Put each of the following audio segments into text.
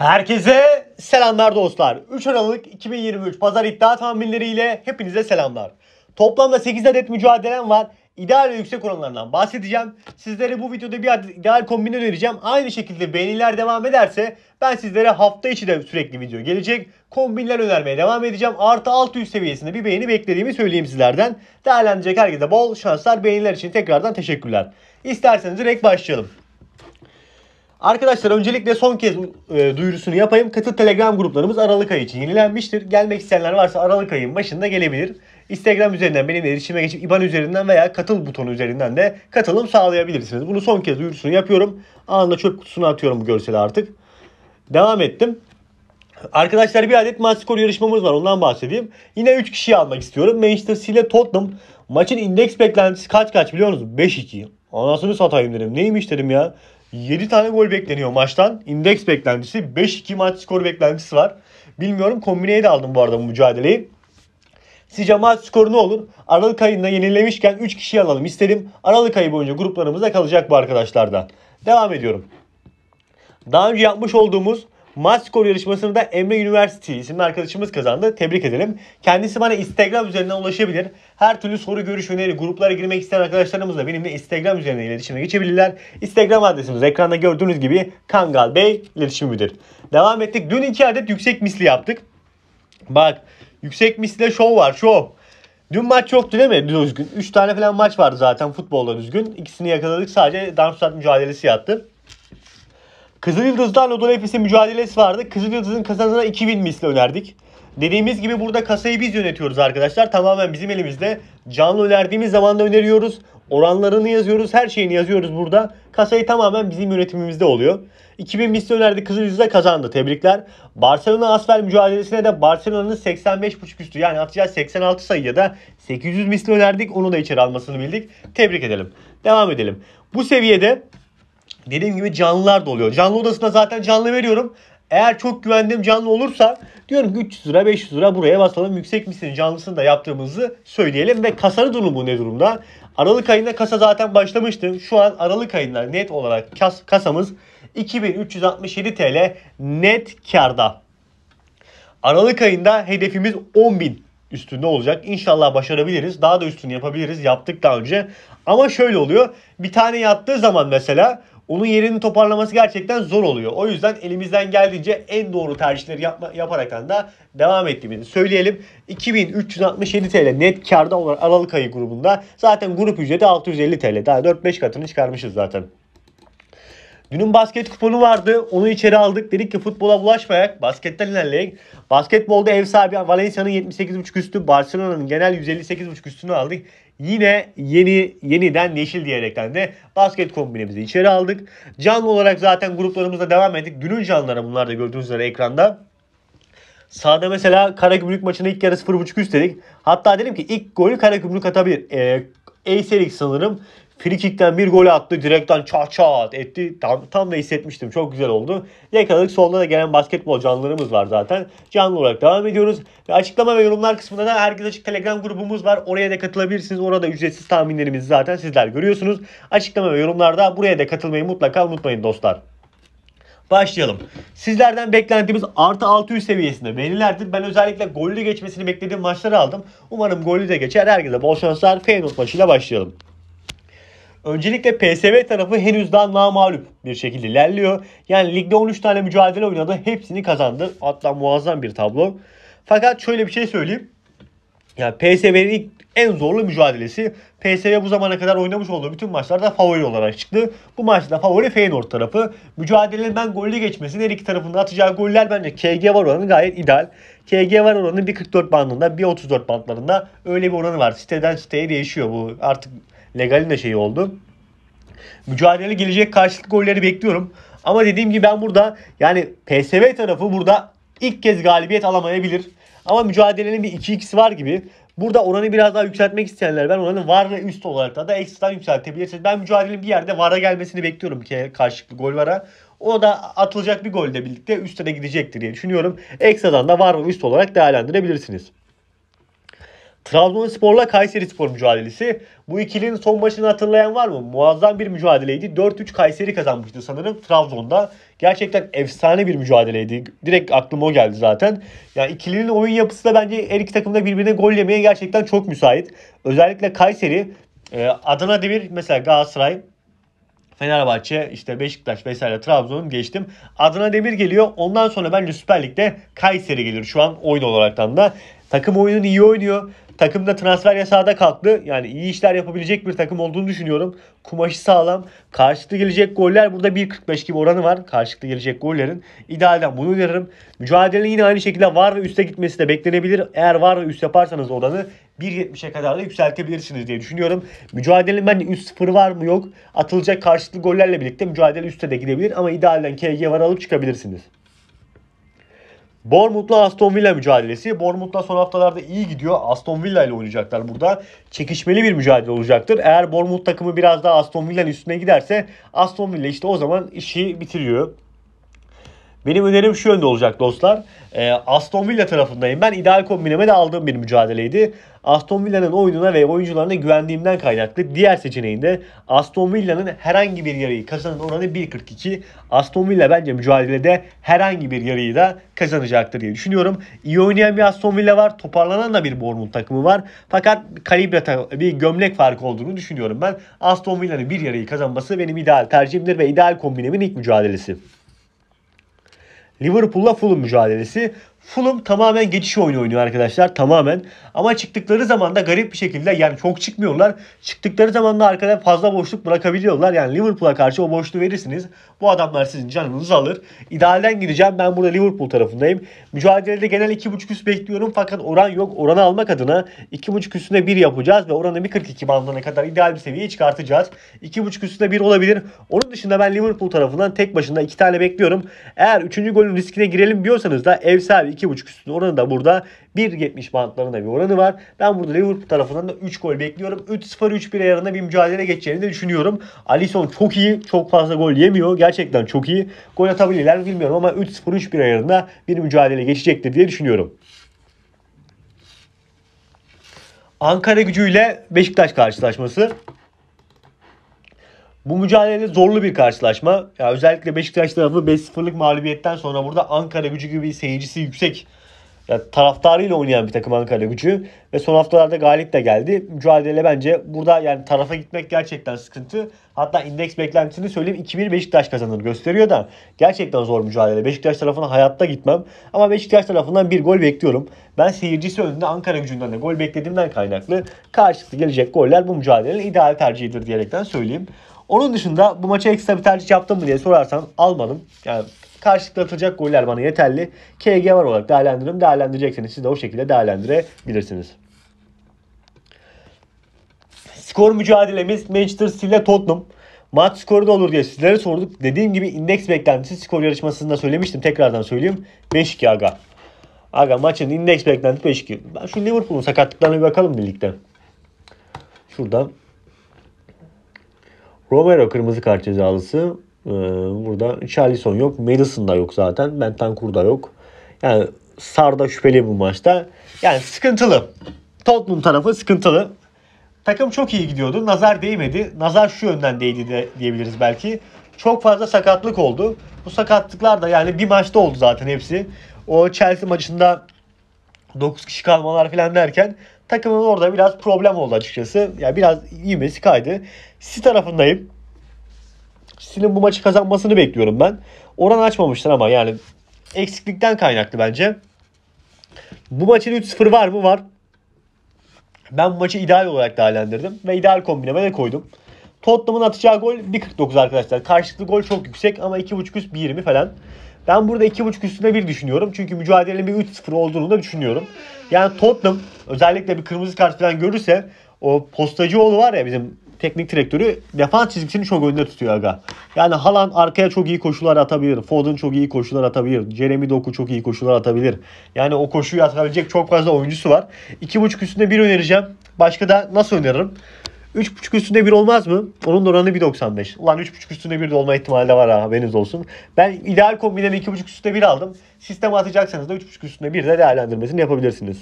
Herkese selamlar dostlar. 3 Aralık 2023 Pazar iddia tahminleriyle hepinize selamlar. Toplamda 8 adet mücadelem var. İdeal ve yüksek oranlarından bahsedeceğim. Sizlere bu videoda bir adet ideal kombin önereceğim. Aynı şekilde beğeniler devam ederse ben sizlere hafta içi de sürekli video gelecek. Kombinler önermeye devam edeceğim. Artı 600 seviyesinde bir beğeni beklediğimi söyleyeyim sizlerden. Değerlendirecek herkese bol şanslar. Beğeniler için tekrardan teşekkürler. İsterseniz direkt başlayalım. Arkadaşlar öncelikle son kez e, duyurusunu yapayım. Katıl Telegram gruplarımız Aralık ayı için yenilenmiştir. Gelmek isteyenler varsa Aralık ayının başında gelebilir. Instagram üzerinden benimle iletişime geçip IBAN üzerinden veya katıl butonu üzerinden de katılım sağlayabilirsiniz. Bunu son kez duyurusunu yapıyorum. Anında çöp kutusuna atıyorum bu görseli artık. Devam ettim. Arkadaşlar bir adet maç yarışmamız var ondan bahsedeyim. Yine 3 kişiyi almak istiyorum. Manchester City ile Tottenham maçın indeks beklentisi kaç kaç biliyor musunuz? 5-2. Anasını satayım dedim. Neymiş dedim ya. 7 tane gol bekleniyor maçtan. İndeks beklentisi 5-2 maç skoru beklentisi var. Bilmiyorum kombineye de aldım bu arada bu mücadeleyi. Sizce maç skoru ne olur? Aralık ayında yenilemişken 3 kişi alalım istedim. Aralık ayı boyunca gruplarımızda kalacak bu arkadaşlardan. Devam ediyorum. Daha önce yapmış olduğumuz Maç skor yarışmasını da Emre University isimli arkadaşımız kazandı. Tebrik edelim. Kendisi bana Instagram üzerinden ulaşabilir. Her türlü soru, görüş, öneri, gruplara girmek isteyen arkadaşlarımızla benimle Instagram üzerinden iletişime geçebilirler. Instagram adresimiz ekranda gördüğünüz gibi Kangal Bey iletişim Devam ettik. Dün iki adet yüksek misli yaptık. Bak yüksek misle şov var şov. Dün maç yoktu değil mi? Düzgün. 3 tane falan maç vardı zaten futbolda düzgün. İkisini yakaladık sadece Darmstadt mücadelesi yattı. Kızıl Yıldızlarla Dolu Efes'in mücadelesi vardı. Kızıl Yıldız'ın kazanına 2 misli önerdik. Dediğimiz gibi burada kasayı biz yönetiyoruz arkadaşlar. Tamamen bizim elimizde. Canlı önerdiğimiz zaman da öneriyoruz. Oranlarını yazıyoruz. Her şeyini yazıyoruz burada. Kasayı tamamen bizim yönetimimizde oluyor. 2000 misli önerdi. Kızıl Yıldız'a kazandı. Tebrikler. Barcelona Asfer mücadelesine de Barcelona'nın 85.5 üstü yani atacağı 86 sayı ya da 800 misli önerdik. Onu da içeri almasını bildik. Tebrik edelim. Devam edelim. Bu seviyede Dediğim gibi canlılar da oluyor. Canlı odasına zaten canlı veriyorum. Eğer çok güvendiğim canlı olursa diyorum ki 300 lira 500 lira buraya basalım. Yüksek misin canlısını da yaptığımızı söyleyelim. Ve kasarı durumu ne durumda? Aralık ayında kasa zaten başlamıştı. Şu an Aralık ayında net olarak kas, kasamız 2367 TL net karda. Aralık ayında hedefimiz 10.000 üstünde olacak. İnşallah başarabiliriz. Daha da üstünü yapabiliriz. Yaptık daha önce. Ama şöyle oluyor. Bir tane yattığı zaman mesela onun yerini toparlaması gerçekten zor oluyor. O yüzden elimizden geldiğince en doğru tercihleri yapma, yaparaktan da devam ettiğimizi söyleyelim. 2367 TL net karda olan Aralık ayı grubunda zaten grup ücreti 650 TL. Daha 4-5 katını çıkarmışız zaten. Dünün basket kuponu vardı. Onu içeri aldık. Dedik ki futbola bulaşmayak. Basketten ilerleyek. Basketbolda ev sahibi Valencia'nın 78.5 üstü. Barcelona'nın genel 158.5 üstünü aldık. Yine yeni yeniden yeşil diyerekten de basket kombinemizi içeri aldık. Canlı olarak zaten gruplarımızda devam ettik. Dünün canlıları bunlar da gördüğünüz üzere ekranda. Sağda mesela Karagümrük maçına ilk yarı 0.5 üst dedik. Hatta dedim ki ilk golü Karagümrük atabilir. Ee, Acerix sanırım Frikikten bir gol attı. Direkten çat çat etti. Tam, tam da hissetmiştim. Çok güzel oldu. Yakaladık. Solda da gelen basketbol canlılarımız var zaten. Canlı olarak devam ediyoruz. Ve açıklama ve yorumlar kısmında da herkes Açık Telegram grubumuz var. Oraya da katılabilirsiniz. Orada ücretsiz tahminlerimizi zaten sizler görüyorsunuz. Açıklama ve yorumlarda buraya da katılmayı mutlaka unutmayın dostlar. Başlayalım. Sizlerden beklentimiz artı 600 seviyesinde. Menilerdir. Ben özellikle gollü geçmesini beklediğim maçları aldım. Umarım gollü de geçer. Herkese bol şanslar. Feyenoord maçıyla başlayalım. Öncelikle PSV tarafı henüz daha namalup bir şekilde ilerliyor. Yani ligde 13 tane mücadele oynadı. Hepsini kazandı. Hatta muazzam bir tablo. Fakat şöyle bir şey söyleyeyim. Yani PSV'nin ilk en zorlu mücadelesi. PSV bu zamana kadar oynamış olduğu bütün maçlarda favori olarak çıktı. Bu maçta favori Feyenoord tarafı. Mücadelenin ben golle geçmesini her iki tarafında atacağı goller bence KG var oranı gayet ideal. KG var oranı 1.44 bandında 1.34 bandlarında öyle bir oranı var. Siteden siteye değişiyor bu artık Legal'in de şeyi oldu. Mücadele gelecek karşılık golleri bekliyorum. Ama dediğim gibi ben burada yani PSV tarafı burada ilk kez galibiyet alamayabilir. Ama mücadelenin bir 2-2'si var gibi. Burada oranı biraz daha yükseltmek isteyenler ben oranı var ve üst olarak da, da ekstradan yükseltebilirsiniz. Ben mücadelenin bir yerde vara gelmesini bekliyorum ki karşılıklı gol vara. O da atılacak bir golle birlikte üstüne gidecektir diye düşünüyorum. Ekstradan da var ve üst olarak değerlendirebilirsiniz. Trabzonspor'la Kayseri Spor mücadelesi. Bu ikilinin son maçını hatırlayan var mı? Muazzam bir mücadeleydi. 4-3 Kayseri kazanmıştı sanırım Trabzon'da. Gerçekten efsane bir mücadeleydi. Direkt aklıma o geldi zaten. Yani ikilinin oyun yapısı da bence her iki takımda birbirine gol yemeye gerçekten çok müsait. Özellikle Kayseri, e, Adana Demir mesela Galatasaray, Fenerbahçe, işte Beşiktaş vesaire Trabzon'un geçtim. Adana Demir geliyor. Ondan sonra bence Süper Lig'de Kayseri gelir şu an oyun olaraktan da. Takım oyunun iyi oynuyor takım da transfer yasağı da kalktı. Yani iyi işler yapabilecek bir takım olduğunu düşünüyorum. Kumaşı sağlam. Karşılıklı gelecek goller burada 1.45 gibi oranı var. Karşılıklı gelecek gollerin. İdealden bunu öneririm. Mücadelenin yine aynı şekilde var ve üste gitmesi de beklenebilir. Eğer var ve üst yaparsanız oranı 1.70'e kadar da yükseltebilirsiniz diye düşünüyorum. Mücadelenin bence üst 0 var mı yok. Atılacak karşılıklı gollerle birlikte mücadele üstte de gidebilir ama idealden KG var alıp çıkabilirsiniz. Bournemouth'la Aston Villa mücadelesi. Bournemouth'la son haftalarda iyi gidiyor. Aston Villa ile oynayacaklar burada. Çekişmeli bir mücadele olacaktır. Eğer Bournemouth takımı biraz daha Aston Villa'nın üstüne giderse Aston Villa işte o zaman işi bitiriyor. Benim önerim şu yönde olacak dostlar. E, Aston Villa tarafındayım. Ben ideal kombineme de aldığım bir mücadeleydi. Aston Villa'nın oyununa ve oyuncularına güvendiğimden kaynaklı. Diğer seçeneğinde Aston Villa'nın herhangi bir yarıyı kazanın oranı 1.42. Aston Villa bence mücadelede herhangi bir yarıyı da kazanacaktır diye düşünüyorum. İyi oynayan bir Aston Villa var. Toparlanan da bir Bournemouth takımı var. Fakat kalibre bir gömlek farkı olduğunu düşünüyorum ben. Aston Villa'nın bir yarıyı kazanması benim ideal tercihimdir ve ideal kombinemin ilk mücadelesi. Liverpool'la Fulham mücadelesi Fulham tamamen geçiş oyunu oynuyor arkadaşlar tamamen. Ama çıktıkları zaman da garip bir şekilde yani çok çıkmıyorlar. Çıktıkları zaman da arkada fazla boşluk bırakabiliyorlar. Yani Liverpool'a karşı o boşluğu verirsiniz. Bu adamlar sizin canınızı alır. İdealden gideceğim. Ben burada Liverpool tarafındayım. Mücadelede genel 2.5 üst bekliyorum. Fakat oran yok. Oranı almak adına 2.5 üstüne 1 yapacağız ve oranı 1.42 bandına kadar ideal bir seviyeye çıkartacağız. 2.5 üstüne 1 olabilir. Onun dışında ben Liverpool tarafından tek başına 2 tane bekliyorum. Eğer 3. golün riskine girelim diyorsanız da ev sahibi yani buçuk üstünde oranı da burada 1.70 bantlarında bir oranı var. Ben burada Liverpool tarafından da 3 gol bekliyorum. 3-0-3-1 ayarında bir mücadele geçeceğini de düşünüyorum. Alisson çok iyi. Çok fazla gol yemiyor. Gerçekten çok iyi. Gol atabilirler bilmiyorum ama 3-0-3-1 ayarında bir mücadele geçecektir diye düşünüyorum. Ankara gücüyle Beşiktaş karşılaşması. Bu mücadele zorlu bir karşılaşma. Ya özellikle Beşiktaş tarafı 5-0'lık mağlubiyetten sonra burada Ankara gücü gibi seyircisi yüksek ya taraftarıyla oynayan bir takım Ankara gücü. Ve son haftalarda galip de geldi. Mücadele bence burada yani tarafa gitmek gerçekten sıkıntı. Hatta indeks beklentisini söyleyeyim 2-1 Beşiktaş kazanır gösteriyor da gerçekten zor mücadele. Beşiktaş tarafına hayatta gitmem. Ama Beşiktaş tarafından bir gol bekliyorum. Ben seyircisi önünde Ankara gücünden de gol beklediğimden kaynaklı karşılıklı gelecek goller bu mücadelenin ideal tercihidir diyerekten söyleyeyim. Onun dışında bu maça ekstra bir tercih yaptım mı diye sorarsan almadım. Yani karşılıklı atılacak goller bana yeterli. KG var olarak değerlendiririm. Değerlendirecekseniz siz de o şekilde değerlendirebilirsiniz. Skor mücadelemiz Manchester City ile Tottenham. Maç skoru ne olur diye sizlere sorduk. Dediğim gibi indeks beklentisi skor yarışmasında söylemiştim. Tekrardan söyleyeyim. 5-2 aga. Aga maçın indeks beklentisi 5-2. Ben şu Liverpool'un sakatlıklarına bir bakalım birlikte. Şuradan Romero kırmızı kart cezalısı. Ee, burada Charlison yok. Madison da yok zaten. Bentancur da yok. Yani Sar da şüpheli bu maçta. Yani sıkıntılı. Tottenham tarafı sıkıntılı. Takım çok iyi gidiyordu. Nazar değmedi. Nazar şu yönden değdi de diyebiliriz belki. Çok fazla sakatlık oldu. Bu sakatlıklar da yani bir maçta oldu zaten hepsi. O Chelsea maçında 9 kişi kalmalar falan derken takımın orada biraz problem oldu açıkçası. Yani biraz ivmesi kaydı. City tarafındayım. Sin'in bu maçı kazanmasını bekliyorum ben. Oran açmamışlar ama yani eksiklikten kaynaklı bence. Bu maçın 3-0 var mı? Var. Ben bu maçı ideal olarak değerlendirdim ve ideal kombineme de koydum. Tottenham'ın atacağı gol 1.49 arkadaşlar. Karşılıklı gol çok yüksek ama 2.5 üst 1.20 falan. Ben burada 2.5 üstüne 1 düşünüyorum. Çünkü mücadelenin bir 3-0 olduğunu da düşünüyorum. Yani Tottenham özellikle bir kırmızı kart falan görürse o postacıoğlu var ya bizim teknik direktörü defans çizgisini çok önde tutuyor aga. Yani Halan arkaya çok iyi koşular atabilir. Foden çok iyi koşular atabilir. Jeremy Doku çok iyi koşular atabilir. Yani o koşuyu atabilecek çok fazla oyuncusu var. 2.5 üstüne 1 önereceğim. Başka da nasıl öneririm? 3.5 üstünde 1 olmaz mı? Onun oranı 1.95. Ulan 3.5 üstünde 1 de olma ihtimali de var ha haberiniz olsun. Ben ideal kombinemi 2.5 üstünde 1 aldım. Sisteme atacaksanız da 3.5 üstünde 1 de değerlendirmesini yapabilirsiniz.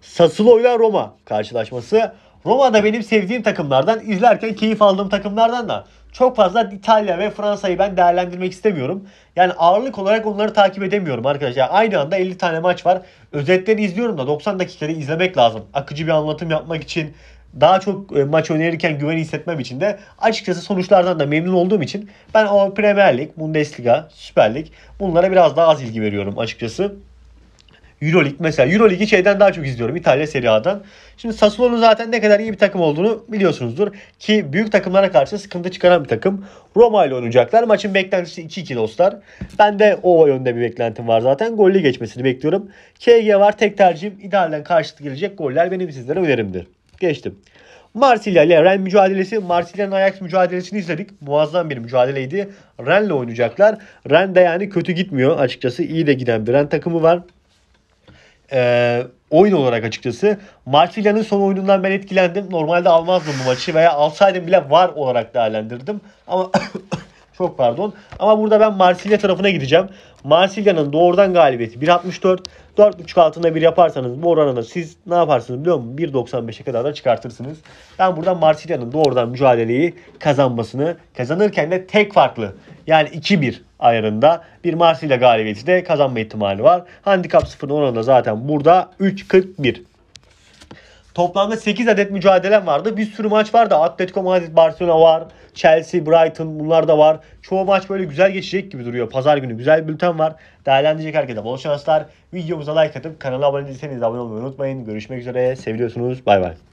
Sassuolo ile Roma karşılaşması. Roma da benim sevdiğim takımlardan, izlerken keyif aldığım takımlardan da çok fazla İtalya ve Fransa'yı ben değerlendirmek istemiyorum. Yani ağırlık olarak onları takip edemiyorum arkadaşlar. Aynı anda 50 tane maç var. Özetleri izliyorum da 90 dakikada izlemek lazım. Akıcı bir anlatım yapmak için daha çok e, maç önerirken güveni hissetmem için de açıkçası sonuçlardan da memnun olduğum için ben o Premier Lig, Bundesliga, Süper Lig bunlara biraz daha az ilgi veriyorum açıkçası. Euroleague mesela Euroligi şeyden daha çok izliyorum İtalya Serie A'dan. Şimdi Sassuolo'nun zaten ne kadar iyi bir takım olduğunu biliyorsunuzdur. Ki büyük takımlara karşı sıkıntı çıkaran bir takım. Roma ile oynayacaklar. Maçın beklentisi 2-2 dostlar. Ben de o yönde bir beklentim var zaten. Golli geçmesini bekliyorum. KG var tek tercihim. İdealen karşılıklı gelecek goller benim sizlere önerimdir. Geçtim. Marsilya ile Ren mücadelesi, Marsilya'nın Ajax mücadelesini izledik. Muazzam bir mücadeleydi. ile oynayacaklar. Ren de yani kötü gitmiyor açıkçası. İyi de giden bir Ren takımı var e, oyun olarak açıkçası. Marsilya'nın son oyunundan ben etkilendim. Normalde almazdım bu maçı veya alsaydım bile var olarak değerlendirdim. Ama çok pardon. Ama burada ben Marsilya tarafına gideceğim. Marsilya'nın doğrudan galibiyeti 1.64. 4.5 altında bir yaparsanız bu oranını siz ne yaparsınız biliyor musunuz? 1.95'e kadar da çıkartırsınız. Ben buradan Marsilya'nın doğrudan mücadeleyi kazanmasını kazanırken de tek farklı yani 2-1 ayarında bir Marsilya galibiyeti de kazanma ihtimali var. Handikap 0'ın oranı da zaten burada 3.41. Toplamda 8 adet mücadelem vardı. Bir sürü maç vardı. Atletico Madrid, Barcelona var. Chelsea, Brighton bunlar da var. Çoğu maç böyle güzel geçecek gibi duruyor. Pazar günü güzel bir bülten var. Değerlendirecek herkese bol şanslar. Videomuza like atıp kanala abone değilseniz abone olmayı unutmayın. Görüşmek üzere. Seviyorsunuz. Bay bay.